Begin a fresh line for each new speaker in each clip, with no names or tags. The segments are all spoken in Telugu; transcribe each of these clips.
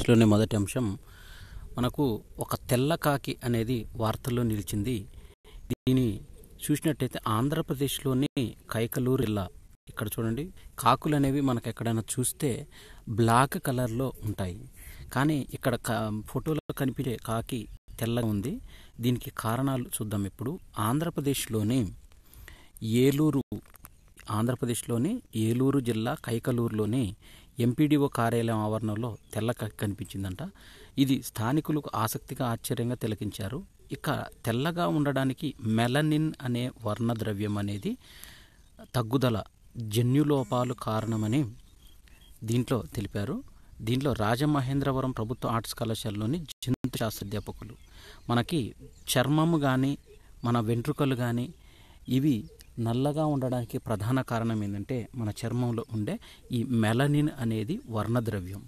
న్యూస్లోనే మొదటి అంశం మనకు ఒక తెల్ల కాకి అనేది వార్తల్లో నిలిచింది దీని చూసినట్టయితే ఆంధ్రప్రదేశ్లోని కైకలూరు జిల్లా ఇక్కడ చూడండి కాకులు అనేవి మనకు ఎక్కడైనా చూస్తే బ్లాక్ కలర్లో ఉంటాయి కానీ ఇక్కడ ఫోటోలో కనిపించే కాకి తెల్లగా ఉంది దీనికి కారణాలు చూద్దాం ఇప్పుడు ఆంధ్రప్రదేశ్లోని ఏలూరు ఆంధ్రప్రదేశ్లోని ఏలూరు జిల్లా కైకలూరులోని ఎంపీడీఓ కార్యాలయం ఆవరణలో తెల్ల కనిపించిందంట ఇది స్థానికులకు ఆసక్తిగా ఆశ్చర్యంగా తిలకించారు ఇక తెల్లగా ఉండడానికి మెలనిన్ అనే వర్ణద్రవ్యం అనేది తగ్గుదల జన్యులోపాలు కారణమని దీంట్లో తెలిపారు దీంట్లో రాజమహేంద్రవరం ప్రభుత్వ ఆర్ట్స్ కళాశాలలోని జంతు శాస్త్రాధ్యాపకులు మనకి చర్మము కానీ మన వెంట్రుకలు కానీ ఇవి నల్లగా ఉండడానికి ప్రధాన కారణం ఏంటంటే మన చర్మంలో ఉండే ఈ మెలనిన్ అనేది వర్ణద్రవ్యం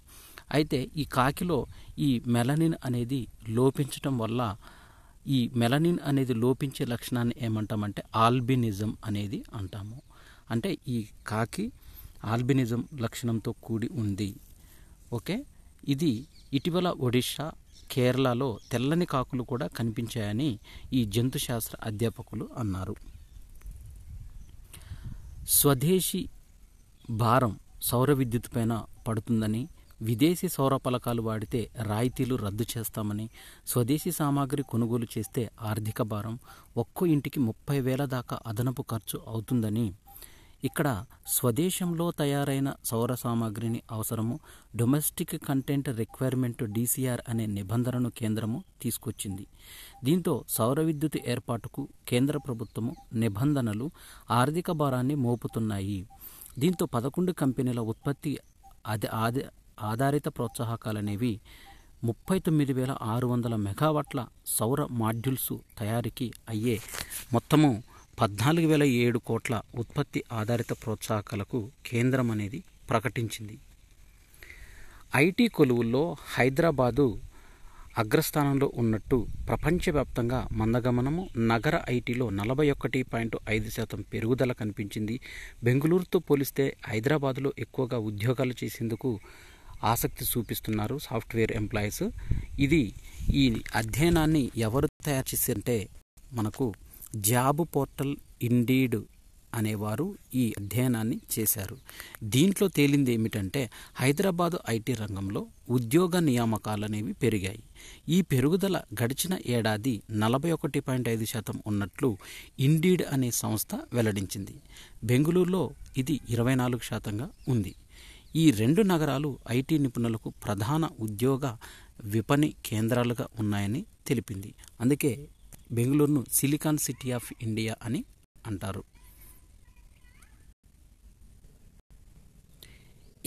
అయితే ఈ కాకిలో ఈ మెలనిన్ అనేది లోపించటం వల్ల ఈ మెలనిన్ అనేది లోపించే లక్షణాన్ని ఏమంటామంటే ఆల్బినిజం అనేది అంటాము అంటే ఈ కాకి ఆల్బినిజం లక్షణంతో కూడి ఉంది ఓకే ఇది ఇటీవల ఒడిషా కేరళలో తెల్లని కాకులు కూడా కనిపించాయని ఈ జంతు శాస్త్ర అధ్యాపకులు అన్నారు స్వదేశీ భారం సౌర విద్యుత్ పైన పడుతుందని విదేశీ సౌర పలకాలు వాడితే రాయితీలు రద్దు చేస్తామని స్వదేశీ సామాగ్రి కొనుగోలు చేస్తే ఆర్థిక భారం ఒక్కో ఇంటికి ముప్పై వేల దాకా అదనపు ఖర్చు అవుతుందని ఇక్కడ స్వదేశంలో తయారైన సౌర సామాగ్రిని అవసరము డొమెస్టిక్ కంటెంట్ రిక్వైర్మెంట్ డీసీఆర్ అనే నిబంధనను కేంద్రము తీసుకొచ్చింది దీంతో సౌర విద్యుత్ ఏర్పాటుకు కేంద్ర ప్రభుత్వము నిబంధనలు ఆర్థిక భారాన్ని మోపుతున్నాయి దీంతో పదకొండు కంపెనీల ఉత్పత్తి ఆధారిత ప్రోత్సాహకాలు అనేవి ముప్పై తొమ్మిది వేల ఆరు వందల మెగావాట్ల సౌర మాడ్యూల్స్ తయారీకి అయ్యే మొత్తము పద్నాలుగు వేల ఏడు కోట్ల ఉత్పత్తి ఆధారిత ప్రోత్సాహకాలకు కేంద్రం అనేది ప్రకటించింది ఐటీ కొలువుల్లో హైదరాబాదు అగ్రస్థానంలో ఉన్నట్టు ప్రపంచవ్యాప్తంగా మందగమనము నగర ఐటీలో నలభై ఒకటి పాయింట్ ఐదు శాతం పెరుగుదల కనిపించింది బెంగళూరుతో పోలిస్తే హైదరాబాదులో ఎక్కువగా ఉద్యోగాలు చేసేందుకు ఆసక్తి చూపిస్తున్నారు సాఫ్ట్వేర్ ఎంప్లాయీస్ ఇది ఈ అధ్యయనాన్ని ఎవరు తయారు అంటే మనకు జాబ్ పోర్టల్ ఇండీడ్ అనేవారు ఈ అధ్యయనాన్ని చేశారు దీంట్లో తేలింది ఏమిటంటే హైదరాబాదు ఐటీ రంగంలో ఉద్యోగ నియామకాలు అనేవి పెరిగాయి ఈ పెరుగుదల గడిచిన ఏడాది నలభై ఒకటి పాయింట్ ఐదు శాతం ఉన్నట్లు ఇండీడ్ అనే సంస్థ వెల్లడించింది బెంగళూరులో ఇది ఇరవై నాలుగు శాతంగా ఉంది ఈ రెండు నగరాలు ఐటీ నిపుణులకు ప్రధాన ఉద్యోగ విపణి కేంద్రాలుగా ఉన్నాయని తెలిపింది అందుకే బెంగళూరును సిలికాన్ సిటీ ఆఫ్ ఇండియా అని అంటారు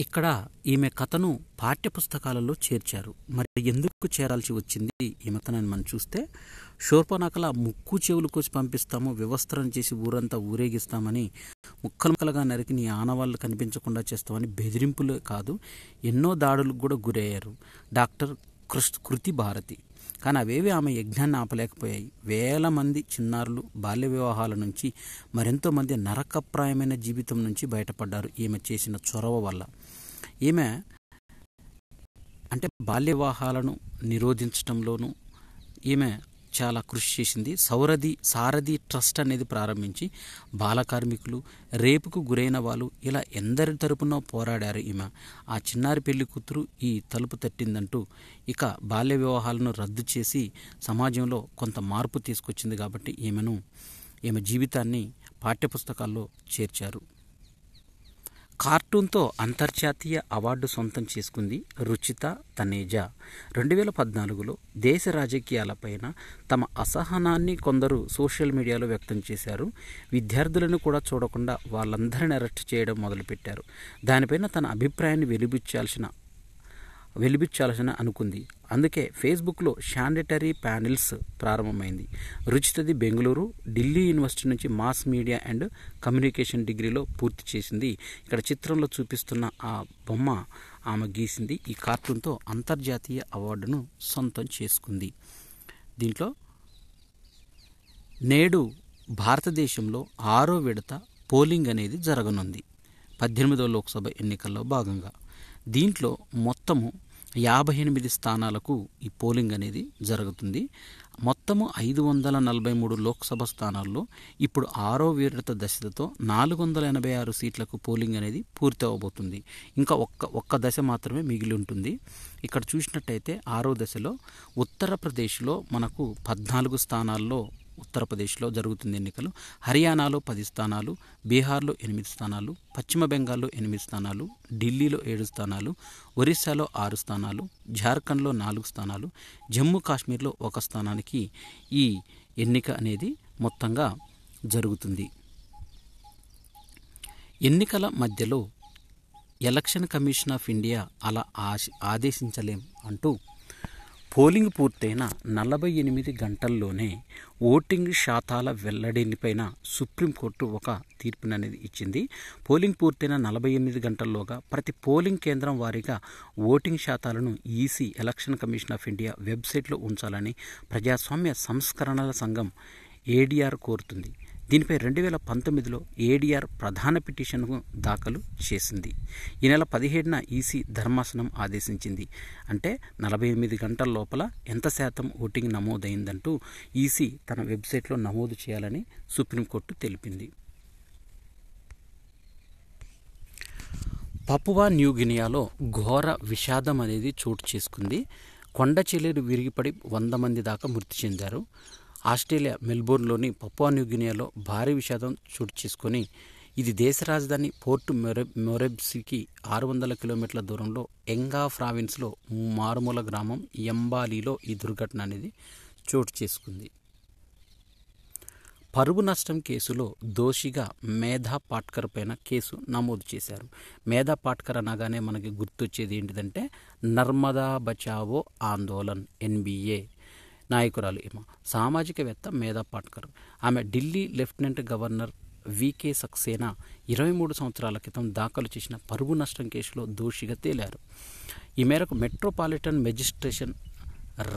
ఇక్కడ ఈమె కథను పాఠ్యపుస్తకాలలో చేర్చారు మరి ఎందుకు చేరాల్సి వచ్చింది ఈమె కథనని మనం చూస్తే శోర్పనకల ముక్కు చెవులు కోసి పంపిస్తాము వివస్త్రం చేసి ఊరంతా ఊరేగిస్తామని ముక్కలు ముక్కలుగా నరికి నీ ఆనవాళ్ళు కనిపించకుండా చేస్తామని బెదిరింపులే కాదు ఎన్నో దాడులకు కూడా గురయ్యారు డాక్టర్ కృష్ కృతి భారతి కానీ అవేవి ఆమె యజ్ఞాన్ని ఆపలేకపోయాయి వేల మంది చిన్నారులు బాల్య వివాహాల నుంచి మరెంతో మంది నరకప్రాయమైన జీవితం నుంచి బయటపడ్డారు ఈమె చేసిన చొరవ వల్ల ఈమె అంటే బాల్య వివాహాలను నిరోధించడంలోనూ ఈమె చాలా కృషి చేసింది సౌరధి సారథి ట్రస్ట్ అనేది ప్రారంభించి బాల కార్మికులు రేపుకు గురైన వాళ్ళు ఇలా ఎందరి తరపున పోరాడారు ఈమె ఆ చిన్నారి పెళ్లి కూతురు ఈ తలుపు తట్టిందంటూ ఇక బాల్య వివాహాలను రద్దు చేసి సమాజంలో కొంత మార్పు తీసుకొచ్చింది కాబట్టి ఈమెను ఈమె జీవితాన్ని పాఠ్యపుస్తకాల్లో చేర్చారు కార్టూన్తో అంతర్జాతీయ అవార్డు సొంతం చేసుకుంది రుచిత తనేజా రెండు వేల పద్నాలుగులో దేశ రాజకీయాలపైన తమ అసహనాన్ని కొందరు సోషల్ మీడియాలో వ్యక్తం చేశారు విద్యార్థులను కూడా చూడకుండా వాళ్ళందరిని అరెస్ట్ చేయడం మొదలుపెట్టారు దానిపైన తన అభిప్రాయాన్ని వెలిబుచ్చాల్సిన వెలిబిచ్చాల్సిన అనుకుంది అందుకే ఫేస్బుక్లో శానిటరీ ప్యానెల్స్ ప్రారంభమైంది రుచితది బెంగళూరు ఢిల్లీ యూనివర్సిటీ నుంచి మాస్ మీడియా అండ్ కమ్యూనికేషన్ డిగ్రీలో పూర్తి చేసింది ఇక్కడ చిత్రంలో చూపిస్తున్న ఆ బొమ్మ ఆమె గీసింది ఈ కార్టూన్తో అంతర్జాతీయ అవార్డును సొంతం చేసుకుంది దీంట్లో నేడు భారతదేశంలో ఆరో విడత పోలింగ్ అనేది జరగనుంది పద్దెనిమిదవ లోక్సభ ఎన్నికల్లో భాగంగా దీంట్లో మొత్తము యాభై ఎనిమిది స్థానాలకు ఈ పోలింగ్ అనేది జరుగుతుంది మొత్తము ఐదు వందల నలభై మూడు లోక్సభ స్థానాల్లో ఇప్పుడు ఆరో వీరత దశతో నాలుగు వందల ఎనభై ఆరు సీట్లకు పోలింగ్ అనేది పూర్తి అవబోతుంది ఇంకా ఒక్క ఒక్క దశ మాత్రమే మిగిలి ఉంటుంది ఇక్కడ చూసినట్టయితే ఆరో దశలో ఉత్తరప్రదేశ్లో మనకు పద్నాలుగు స్థానాల్లో ఉత్తరప్రదేశ్లో జరుగుతుంది ఎన్నికలు హర్యానాలో పది స్థానాలు బీహార్లో ఎనిమిది స్థానాలు పశ్చిమ బెంగాల్లో ఎనిమిది స్థానాలు ఢిల్లీలో ఏడు స్థానాలు ఒరిస్సాలో ఆరు స్థానాలు జార్ఖండ్లో నాలుగు స్థానాలు జమ్మూ కాశ్మీర్లో ఒక స్థానానికి ఈ ఎన్నిక అనేది మొత్తంగా జరుగుతుంది ఎన్నికల మధ్యలో ఎలక్షన్ కమిషన్ ఆఫ్ ఇండియా అలా ఆదేశించలేం అంటూ పోలింగ్ పూర్తయిన నలభై ఎనిమిది గంటల్లోనే ఓటింగ్ శాతాల వెల్లడినిపైన సుప్రీంకోర్టు ఒక తీర్పును అనేది ఇచ్చింది పోలింగ్ పూర్తయిన నలభై ఎనిమిది గంటల్లోగా ప్రతి పోలింగ్ కేంద్రం వారీగా ఓటింగ్ శాతాలను EC election commission of India వెబ్సైట్లో ఉంచాలని ప్రజాస్వామ్య సంస్కరణల సంఘం ఏడీఆర్ కోరుతుంది దీనిపై రెండు వేల పంతొమ్మిదిలో ఏడీఆర్ ప్రధాన పిటిషన్ను దాఖలు చేసింది ఈ నెల పదిహేడున ఈసీ ధర్మాసనం ఆదేశించింది అంటే నలభై ఎనిమిది గంటల లోపల ఎంత శాతం ఓటింగ్ నమోదైందంటూ ఈసీ తన వెబ్సైట్లో నమోదు చేయాలని సుప్రీంకోర్టు తెలిపింది పపువా గినియాలో ఘోర విషాదం అనేది చోటు చేసుకుంది కొండ చెల్లెలు విరిగిపడి వంద మంది దాకా మృతి చెందారు ఆస్ట్రేలియా మెల్బోర్న్లోని పప్పా న్యూగినియాలో భారీ విషాదం చోటు చేసుకుని ఇది దేశ రాజధాని పోర్ట్ మొరెబ్ మొరెబ్సికి ఆరు వందల కిలోమీటర్ల దూరంలో ఎంగా ప్రావిన్స్లో మారుమూల గ్రామం ఎంబాలీలో ఈ దుర్ఘటన అనేది చోటు చేసుకుంది పరువు నష్టం కేసులో దోషిగా మేధా పాట్కర్ పైన కేసు నమోదు చేశారు మేధా పాట్కర్ అనగానే మనకి గుర్తొచ్చేది ఏంటిదంటే నర్మదా బచావో ఆందోళన్ ఎన్బిఏ నాయకురాలు ఈమె సామాజికవేత్త మేధా పాట్కర్ ఆమె Delhi lieutenant governor V K Saxena ఇరవై మూడు సంవత్సరాల క్రితం దాఖలు చేసిన పరువు నష్టం కేసులో దోషిగా తేలారు ఈ మేరకు మెట్రోపాలిటన్ మెజిస్ట్రేషన్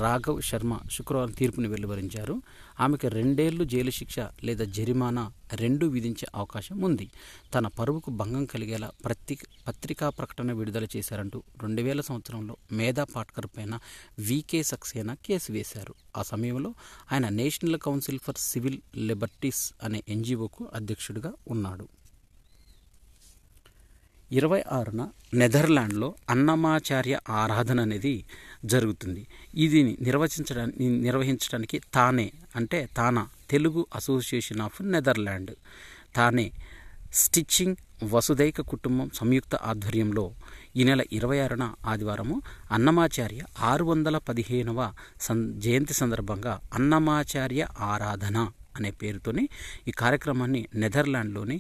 రాఘవ్ శర్మ శుక్రవారం తీర్పును వెలువరించారు ఆమెకు రెండేళ్లు జైలు శిక్ష లేదా జరిమానా రెండు విధించే అవకాశం ఉంది తన పరువుకు భంగం కలిగేలా ప్రతి పత్రికా ప్రకటన విడుదల చేశారంటూ రెండు వేల సంవత్సరంలో మేధా పాట్కర్ పైన వికే సక్సేనా కేసు వేశారు ఆ సమయంలో ఆయన national council for civil liberties అనే ఎన్జిఓకు అధ్యక్షుడిగా ఉన్నాడు ఇరవై ఆరున నెదర్లాండ్లో అన్నమాచార్య ఆరాధన అనేది జరుగుతుంది ఇది నిర్వచించడానికి నిర్వహించడానికి తానే అంటే TANA Telugu association of Netherlands TANE Stichting Vasudaika Kutumbam సంయుక్త ఆధ్వర్యంలో ఈ నెల ఇరవై ఆరున ఆదివారము అన్నమాచార్య ఆరు వందల పదిహేనవ సం జయంతి సందర్భంగా అన్నమాచార్య ఆరాధన అనే పేరుతోని ఈ కార్యక్రమాన్ని నెదర్లాండ్లోని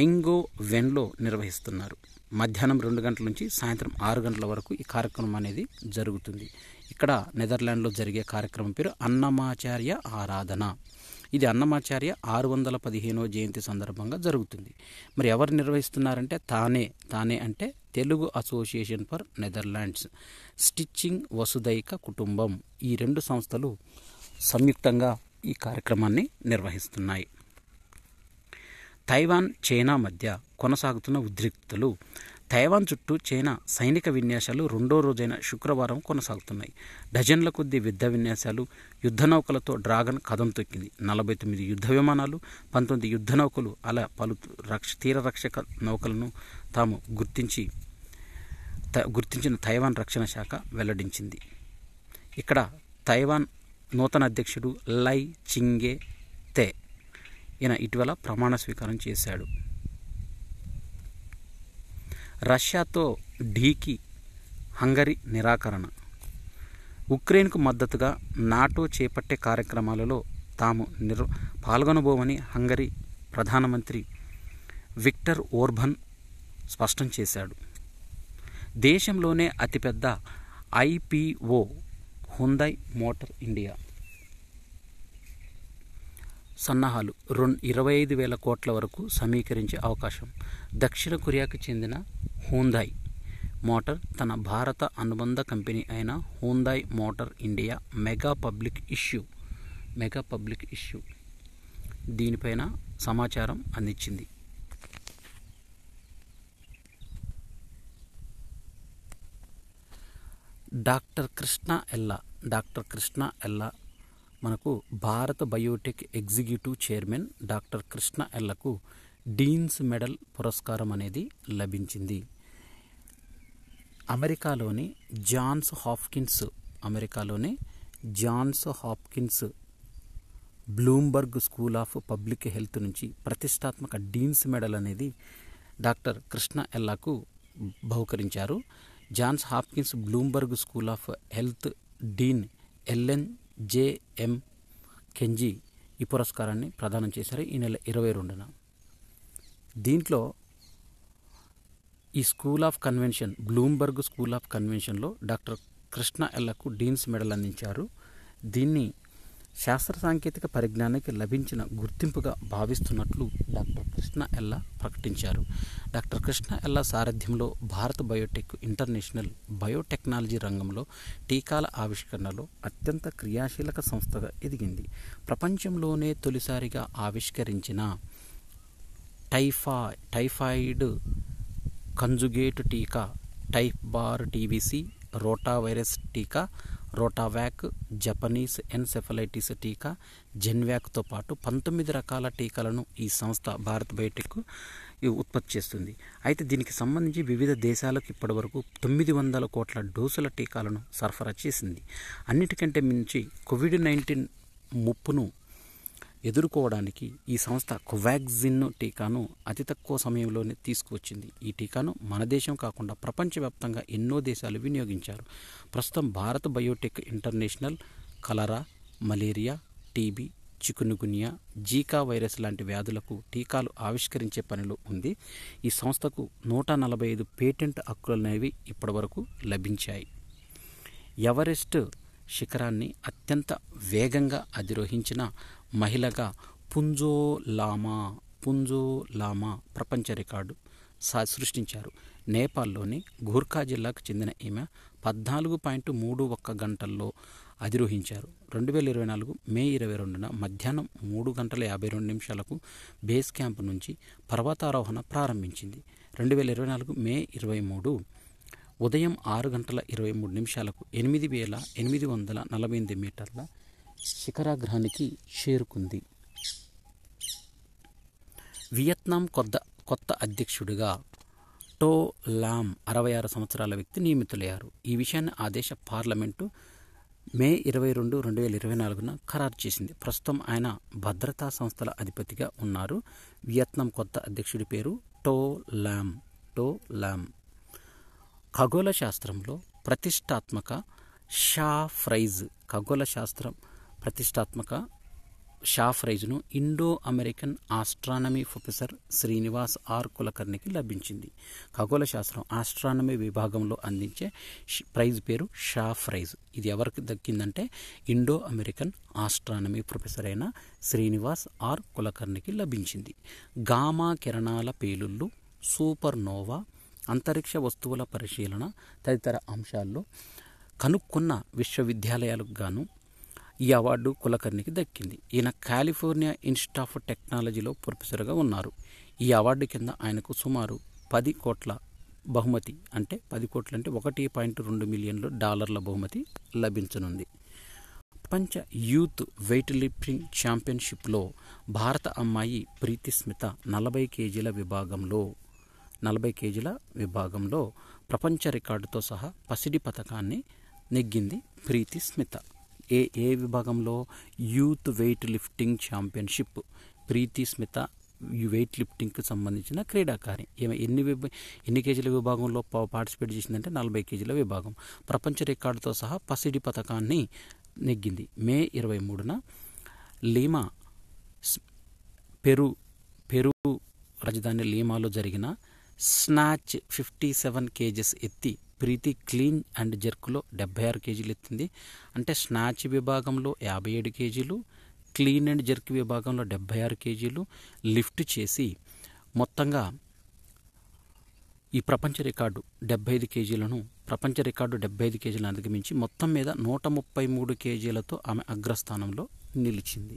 ఐంగో వెన్లో నిర్వహిస్తున్నారు మధ్యాహ్నం రెండు గంటల నుంచి సాయంత్రం ఆరు గంటల వరకు ఈ కార్యక్రమం అనేది జరుగుతుంది ఇక్కడ నెదర్లాండ్లో జరిగే కార్యక్రమం పేరు అన్నమాచార్య ఆరాధన ఇది అన్నమాచార్య ఆరు వందల పదిహేనో జయంతి సందర్భంగా జరుగుతుంది మరి ఎవరు నిర్వహిస్తున్నారంటే తానే తానే అంటే Telugu association for Netherlands Stichting Vasudaika Kutumbam ఈ రెండు సంస్థలు సంయుక్తంగా ఈ కార్యక్రమాన్ని నిర్వహిస్తున్నాయి తైవాన్ చైనా మధ్య కొనసాగుతున్న ఉద్రిక్తతలు తైవాన్ చుట్టూ చైనా సైనిక విన్యాసాలు రెండో రోజైన శుక్రవారం కొనసాగుతున్నాయి డజన్ల కొద్దీ యుద్ధ విన్యాసాలు యుద్ధ నౌకలతో డ్రాగన్ కథం తొక్కింది నలభై తొమ్మిది యుద్ధ విమానాలు పంతొమ్మిది యుద్ధ నౌకలు అలా పలు రక్ష తీర రక్షక నౌకలను తాము గుర్తించి గుర్తించిన తైవాన్ రక్షణ శాఖ వెల్లడించింది ఇక్కడ తైవాన్ నూతన అధ్యక్షుడు లై చింగే తే ఈయన ఇటీవల ప్రమాణ స్వీకారం చేశాడు రష్యాతో ఢీకి హంగరీ నిరాకరణ ఉక్రెయిన్కు మద్దతుగా నాటో చేపట్టే కార్యక్రమాలలో తాము నిర్ పాల్గొనబోమని హంగరీ ప్రధానమంత్రి విక్టర్ ఓర్బన్ స్పష్టం చేశాడు దేశంలోనే అతిపెద్ద ఐపీఓ హుందై మోటార్ ఇండియా సన్నాహాలు రెండు ఇరవై ఐదు వేల కోట్ల వరకు సమీకరించే అవకాశం దక్షిణ కొరియాకు చెందిన హూందాయ్ మోటార్ తన భారత అనుబంధ కంపెనీ అయిన Hyundai motor India mega public issue mega public issue దీనిపైన సమాచారం అందించింది డాక్టర్ కృష్ణ ఎల్లా డాక్టర్ కృష్ణ ఎల్లా మనకు Bharat biotech executive chairman doctor Krishna ఎల్లకు డీన్స్ మెడల్ పురస్కారం అనేది లభించింది అమెరికాలోని జాన్స్ హాప్కిన్స్ అమెరికాలోని Johns Hopkins Bloomberg school of public health నుంచి ప్రతిష్టాత్మక డీన్స్ మెడల్ అనేది డాక్టర్ కృష్ణ ఎల్లాకు బహుకరించారు Johns Hopkins Bloomberg school of health dean Ellen J MacKenzie ఈ పురస్కారాన్ని ప్రదానం చేశారు ఈ నెల ఇరవై రెండున దీంట్లో ఈ school of convention Bloomberg school of కన్వెన్షన్లో డాక్టర్ కృష్ణ ఎల్లకు డీన్స్ మెడల్ అందించారు దీన్ని శాస్త్ర సాంకేతిక పరిజ్ఞానానికి లభించిన గుర్తింపుగా భావిస్తున్నట్లు డాక్టర్ కృష్ణ ఎల్లా ప్రకటించారు డాక్టర్ కృష్ణ ఎల్లా సారథ్యంలో భారత్ బయోటెక్ ఇంటర్నేషనల్ బయోటెక్నాలజీ రంగంలో టీకాల ఆవిష్కరణలో అత్యంత క్రియాశీలక సంస్థగా ఎదిగింది ప్రపంచంలోనే తొలిసారిగా ఆవిష్కరించిన టైఫా టైఫాయిడ్ కంజుగేట్ టీకా Typbar T B C rota virus Rotavac రోటావ్యాక్ జపనీస్ ఎన్సెఫలైటిస్ టీకా జెన్వ్యాక్తో పాటు పంతొమ్మిది రకాల టీకాలను ఈ సంస్థ భారత్ బయోటెక్ ఉత్పత్తి చేస్తుంది అయితే దీనికి సంబంధించి వివిధ దేశాలకు ఇప్పటివరకు తొమ్మిది వందల కోట్ల డోసుల టీకాలను సరఫరా చేసింది అన్నిటికంటే మించి కోవిడ్ నైన్టీన్ ముప్పును ఎదుర్కోవడానికి ఈ సంస్థ కొవాక్సిన్ టీకాను అతి తక్కువ సమయంలోనే తీసుకువచ్చింది ఈ టీకాను మన దేశం కాకుండా ప్రపంచవ్యాప్తంగా ఎన్నో దేశాలు వినియోగించారు ప్రస్తుతం Bharat biotech international cholera malaria TB chikungunya Zika virus లాంటి వ్యాధులకు టీకాలు ఆవిష్కరించే పనిలో ఉంది ఈ సంస్థకు నూట నలభై ఐదు పేటెంట్ హక్కులనేవి ఇప్పటివరకు లభించాయి ఎవరెస్ట్ శిఖరాన్ని అత్యంత వేగంగా అధిరోహించిన మహిళగా పుంజో లామా పుంజో లామా ప్రపంచ రికార్డు సృష్టించారు నేపాల్లోని గూర్ఖా జిల్లాకు చెందిన ఈమె పద్నాలుగు పాయింట్ మూడు ఒక్క గంటల్లో అధిరోహించారు రెండు వేల ఇరవై నాలుగు మే ఇరవై రెండున మధ్యాహ్నం మూడు గంటల యాభై రెండు నిమిషాలకు బేస్ క్యాంప్ నుంచి పర్వతారోహణ ప్రారంభించింది రెండు వేల ఇరవై నాలుగు మే ఇరవై మూడు ఉదయం ఆరు గంటల ఇరవై మూడు నిమిషాలకు ఎనిమిది వేల ఎనిమిది వందల నలభై ఎనిమిది మీటర్ల శిఖరాగ్రహానికి చేరుకుంది వియత్నాం కొత్త కొత్త అధ్యక్షుడిగా టో లామ్ అరవై ఆరు సంవత్సరాల వ్యక్తి నియమితులయ్యారు ఈ విషయాన్ని ఆ దేశ పార్లమెంటు మే ఇరవై రెండు రెండు వేల ఇరవై నాలుగున ఖరారు చేసింది ప్రస్తుతం ఆయన భద్రతా సంస్థల అధిపతిగా ఉన్నారు వియత్నాం కొత్త అధ్యక్షుడి పేరు టో లామ్ టో లామ్ ఖగోళ శాస్త్రంలో ప్రతిష్టాత్మక షా ఫ్రైజ్ ఖగోళ శాస్త్రం ప్రతిష్టాత్మక షాఫ్ రైజును Indo American astronomy professor Shrinivas R కులకర్ణికి లభించింది ఖగోళ శాస్త్రం ఆస్ట్రానమీ విభాగంలో అందించే ప్రైజ్ పేరు షాఫ్ ప్రైజ్ ఇది ఎవరికి దక్కిందంటే ఇండో అమెరికన్ ఆస్ట్రానమీ ప్రొఫెసర్ అయిన శ్రీనివాస్ ఆర్ కులకర్ణికి లభించింది గామా కిరణాల పేలుళ్ళు సూపర్ నోవా అంతరిక్ష వస్తువుల పరిశీలన తదితర అంశాల్లో కనుక్కున్న విశ్వవిద్యాలయాలకు గాను ఈ అవార్డు కులకర్ణికి దక్కింది ఈయన కాలిఫోర్నియా ఇన్స్టిట్యూట్ ఆఫ్ టెక్నాలజీలో ప్రొఫెసర్గా ఉన్నారు ఈ అవార్డు కింద ఆయనకు సుమారు పది కోట్ల బహుమతి అంటే పది కోట్ల అంటే ఒకటి పాయింట్ రెండు మిలియన్లు డాలర్ల బహుమతి లభించనుంది ప్రపంచ యూత్ వెయిట్ లిఫ్టింగ్ ఛాంపియన్షిప్లో భారత అమ్మాయి ప్రీతి స్మిత నలభై కేజీల విభాగంలో నలభై కేజీల విభాగంలో ప్రపంచ రికార్డుతో సహా పసిడి పథకాన్ని నెగ్గింది ప్రీతి స్మిత ఏఏ విభాగంలో youth weight lifting championship Preeti Smita weight లిఫ్టింగ్కి సంబంధించిన క్రీడాకారి ఈమె ఎన్ని విభ ఎన్ని కేజీల విభాగంలో పార్టిసిపేట్ చేసిందంటే నలభై కేజీల విభాగం ప్రపంచ రికార్డుతో సహా పసిడి పథకాన్ని నెగ్గింది మే ఇరవై మూడున లీమా పెరు పెరు రాజధాని లీమాలో జరిగిన స్నాచ్ ఫిఫ్టీ సెవెన్ కేజెస్ ఎత్తి ప్రీతి క్లీన్ అండ్ జర్క్లో డెబ్బై ఆరు కేజీలు ఎత్తింది అంటే స్నాచ్ విభాగంలో యాభై ఏడు కేజీలు క్లీన్ అండ్ జర్క్ విభాగంలో డెబ్బై ఆరు కేజీలు లిఫ్ట్ చేసి మొత్తంగా ఈ ప్రపంచ రికార్డు డెబ్బై ఐదు కేజీలను ప్రపంచ రికార్డు డెబ్బై ఐదు కేజీలను అధిగమించి మొత్తం మీద నూట ముప్పై మూడు కేజీలతో ఆమె అగ్రస్థానంలో నిలిచింది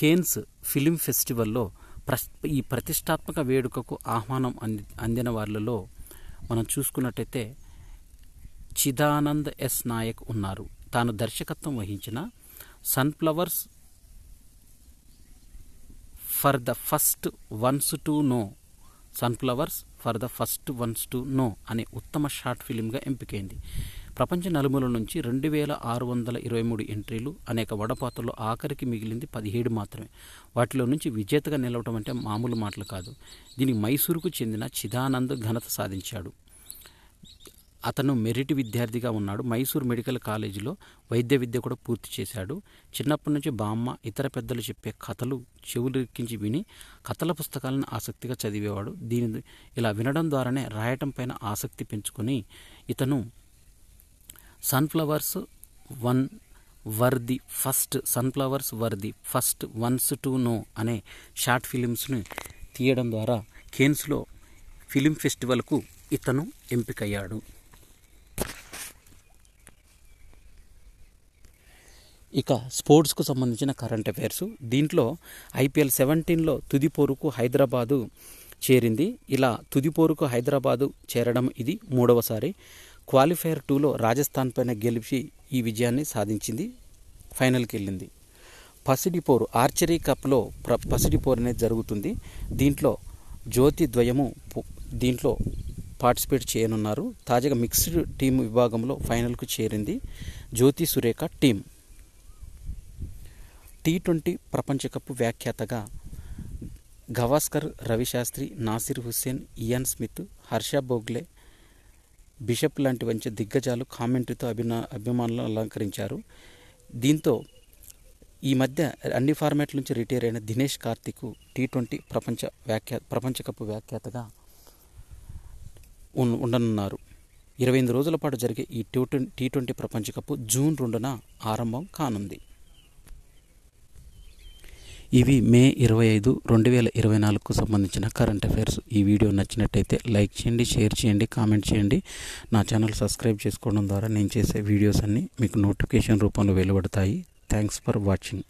కేన్స్ ఫిలిం ఫెస్టివల్లో ప్రస్ ఈ ప్రతిష్టాత్మక వేడుకకు ఆహ్వానం అంది అందిన వాళ్ళలో మనం చూసుకున్నట్టయితే చిదానంద్ ఎస్ నాయక్ ఉన్నారు తాను దర్శకత్వం వహించిన sunflowers for the first ones to know sunflowers for the first ones to know అనే ఉత్తమ షార్ట్ ఫిలింగా ఎంపికైంది ప్రపంచ నలుమూల నుంచి రెండు వేల ఆరు వందల ఇరవై మూడు ఎంట్రీలు అనేక వడపాత్రలు ఆఖరికి మిగిలింది పదిహేడు మాత్రమే వాటిలో నుంచి విజేతగా నిలవటం అంటే మామూలు మాటలు కాదు దీనికి మైసూరుకు చెందిన చిదానంద్ ఘనత సాధించాడు అతను మెరిట్ విద్యార్థిగా ఉన్నాడు మైసూర్ మెడికల్ కాలేజీలో వైద్య విద్య కూడా పూర్తి చేశాడు చిన్నప్పటి నుంచి బామ్మ ఇతర పెద్దలు చెప్పే కథలు చెవులెక్కించి విని కథల పుస్తకాలను ఆసక్తిగా చదివేవాడు దీని ఇలా వినడం ద్వారానే రాయటం పైన ఆసక్తి పెంచుకొని ఇతను sunflowers one were the first sunflowers were the first ones to know అనే షార్ట్ ఫిలిమ్స్ని తీయడం ద్వారా కేన్స్లో ఫిలిం ఫెస్టివల్కు ఇతను ఎంపికయ్యాడు ఇక స్పోర్ట్స్కు సంబంధించిన కరెంట్ అఫైర్స్ దీంట్లో ఐపీఎల్ సెవెంటీన్లో తుది పోరుకు హైదరాబాదు చేరింది ఇలా తుది పోరుకు హైదరాబాదు చేరడం ఇది మూడవసారి క్వాలిఫైర్ టూలో రాజస్థాన్ పైన గెలిచి ఈ విజయాన్ని సాధించింది ఫైనల్కి వెళ్ళింది పసిడిపోరు ఆర్చరీ కప్లో ప్ర పసిడిపోరు అనేది జరుగుతుంది దీంట్లో జ్యోతి ద్వయము దీంట్లో పార్టిసిపేట్ చేయనున్నారు తాజాగా మిక్స్డ్ టీం విభాగంలో ఫైనల్కు చేరింది జ్యోతి Surekha team T twenty cup వ్యాఖ్యాతగా Gavaskar Ravi Shastri Nasir Hussain Ian Smith Harsha Bhogle bishop లాంటి మంచి దిగ్గజాలు కామెంట్రీతో అభిన అభిమానులను అలంకరించారు దీంతో ఈ మధ్య అన్ని ఫార్మాట్ల నుంచి రిటైర్ అయిన దినేష్ కార్తిక్ టీ ట్వంటీ ప్రపంచ వ్యాఖ్యా ప్రపంచ కప్ వ్యాఖ్యాతగా ఉండనున్నారు ఇరవై ఎనిమిది రోజుల పాటు జరిగే ఈ టీ ట్వంటీ టీ ట్వంటీ ప్రపంచ కప్ జూన్ రెండున ఆరంభం కానుంది ఇవి మే ఇరవై ఐదు రెండు వేల ఇరవై నాలుగుకు సంబంధించిన కరెంట్ అఫైర్స్ ఈ వీడియో నచ్చినట్టయితే లైక్ చేయండి షేర్ చేయండి కామెంట్ చేయండి నా ఛానల్ సబ్స్క్రైబ్ చేసుకోవడం ద్వారా నేను చేసే వీడియోస్ అన్నీ మీకు నోటిఫికేషన్ రూపంలో వెలువడతాయి థ్యాంక్స్ ఫర్ వాచింగ్